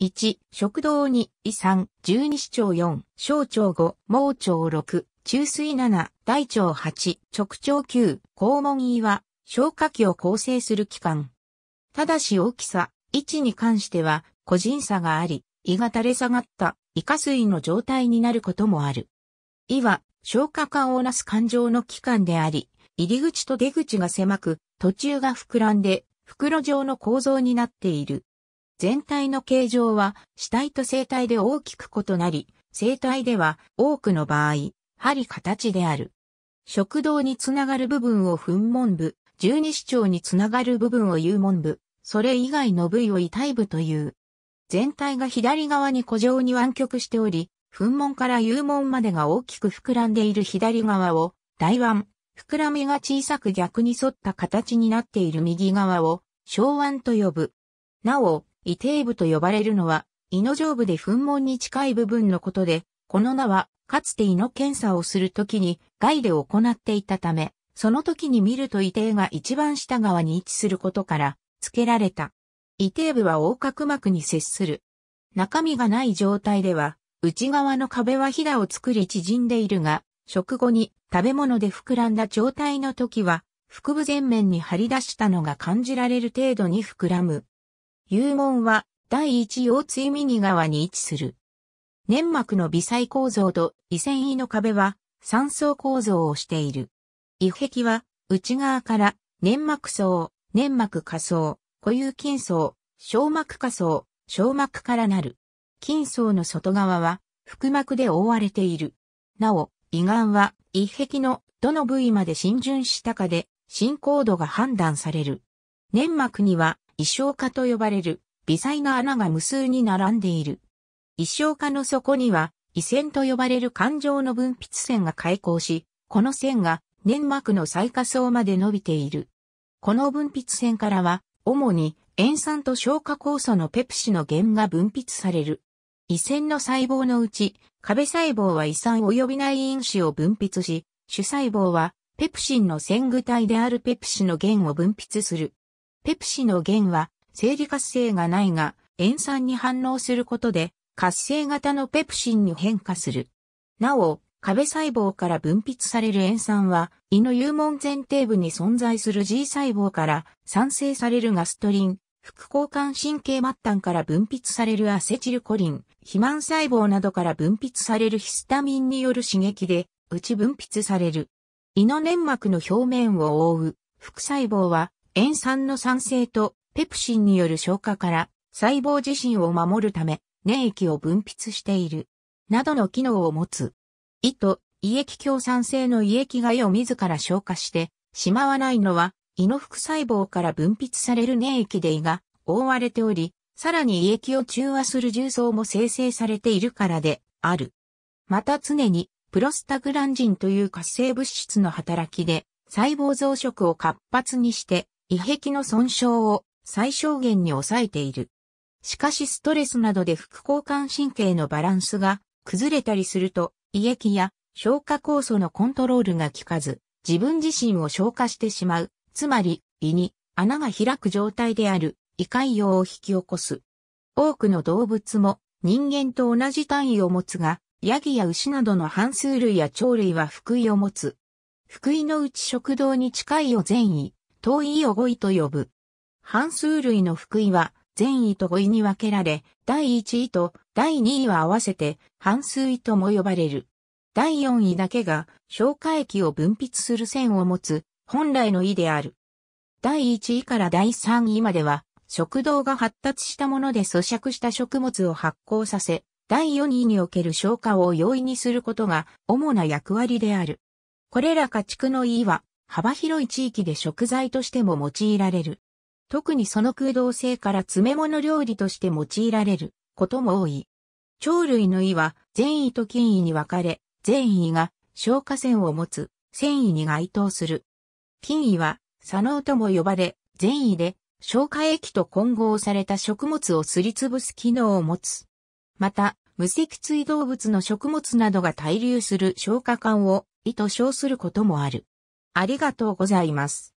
1、食道2、胃3、十二指腸4、小腸5、盲腸6、中水7、大腸8、直腸9、肛門胃は、消化器を構成する器官。ただし大きさ、位置に関しては、個人差があり、胃が垂れ下がった胃下水の状態になることもある。胃は消化管をなす感情の器官であり、入り口と出口が狭く、途中が膨らんで、袋状の構造になっている。全体の形状は死体と生体で大きく異なり、生体では多くの場合、針形である。食道につながる部分を粉門部、十二指腸につながる部分を幽門部、それ以外の部位を遺体部という。全体が左側に古状に湾曲しており、粉門から幽門までが大きく膨らんでいる左側を、大湾、膨らみが小さく逆に沿った形になっている右側を、小湾と呼ぶ。なお、伊底部と呼ばれるのは、胃の上部で噴門に近い部分のことで、この名は、かつて胃の検査をするときに、外で行っていたため、その時に見ると胃底が一番下側に位置することから、付けられた。胃底部は横隔膜に接する。中身がない状態では、内側の壁はひだを作り縮んでいるが、食後に食べ物で膨らんだ状態の時は、腹部前面に張り出したのが感じられる程度に膨らむ。幽門は第一腰椎右側に位置する。粘膜の微細構造と胃繊維の壁は3層構造をしている。胃壁は内側から粘膜層、粘膜下層、固有筋層、小膜下層、小膜からなる。筋層の外側は腹膜で覆われている。なお、胃がんは胃壁のどの部位まで浸潤したかで進行度が判断される。粘膜には衣装化と呼ばれる微細な穴が無数に並んでいる。衣装化の底には、胃線と呼ばれる感情の分泌線が開口し、この線が粘膜の最下層まで伸びている。この分泌線からは、主に塩酸と消化酵素のペプシの源が分泌される。胃線の細胞のうち、壁細胞は胃酸及び内因子を分泌し、主細胞はペプシンの線具体であるペプシの源を分泌する。ペプシの源は、生理活性がないが、塩酸に反応することで、活性型のペプシンに変化する。なお、壁細胞から分泌される塩酸は、胃の幽門前提部に存在する G 細胞から産生されるガストリン、副交感神経末端から分泌されるアセチルコリン、肥満細胞などから分泌されるヒスタミンによる刺激で、内分泌される。胃の粘膜の表面を覆う、副細胞は塩酸の酸性とペプシンによる消化から細胞自身を守るため粘液を分泌している。などの機能を持つ。胃と胃液強酸性の胃液が胃を自ら消化してしまわないのは胃の副細胞から分泌される粘液で胃が覆われており、さらに胃液を中和する重曹も生成されているからである。また常にプロスタグランジンという活性物質の働きで細胞増殖を活発にして胃壁の損傷を最小限に抑えている。しかしストレスなどで副交換神経のバランスが崩れたりすると、胃液や消化酵素のコントロールが効かず、自分自身を消化してしまう。つまり、胃に穴が開く状態である胃潰瘍を引き起こす。多くの動物も人間と同じ単位を持つが、ヤギや牛などの半数類や鳥類は腹胃を持つ。腹胃のうち食道に近いを善意、遠いを語彙と呼ぶ。半数類の福井は、善意と語彙に分けられ、第1位と第2位は合わせて、半数位とも呼ばれる。第4位だけが、消化液を分泌する線を持つ、本来の意である。第1位から第3位までは、食道が発達したもので咀嚼した食物を発酵させ、第4位における消化を容易にすることが主な役割である。これら家畜の意は幅広い地域で食材としても用いられる。特にその空洞性から詰め物料理として用いられることも多い。鳥類の胃は善意と菌意に分かれ、善意が消化腺を持つ、繊維に該当する。菌意は左脳とも呼ばれ、善意で消化液と混合された食物をすりつぶす機能を持つ。また、無脊椎動物の食物などが滞留する消化管を胃と称することもある。ありがとうございます。